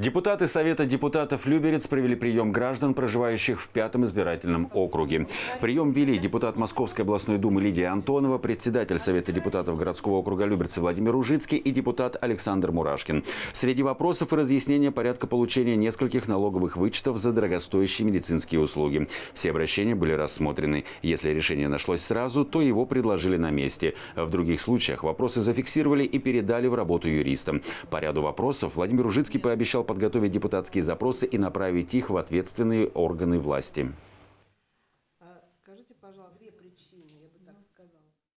Депутаты Совета депутатов Люберец провели прием граждан, проживающих в пятом избирательном округе. Прием вели депутат Московской областной думы Лидия Антонова, председатель Совета депутатов городского округа Люберцы Владимир Ужицкий и депутат Александр Мурашкин. Среди вопросов и разъяснения порядка получения нескольких налоговых вычетов за дорогостоящие медицинские услуги. Все обращения были рассмотрены. Если решение нашлось сразу, то его предложили на месте. В других случаях вопросы зафиксировали и передали в работу юристам. По ряду вопросов Владимир Ужицкий пообещал подготовить депутатские запросы и направить их в ответственные органы власти. А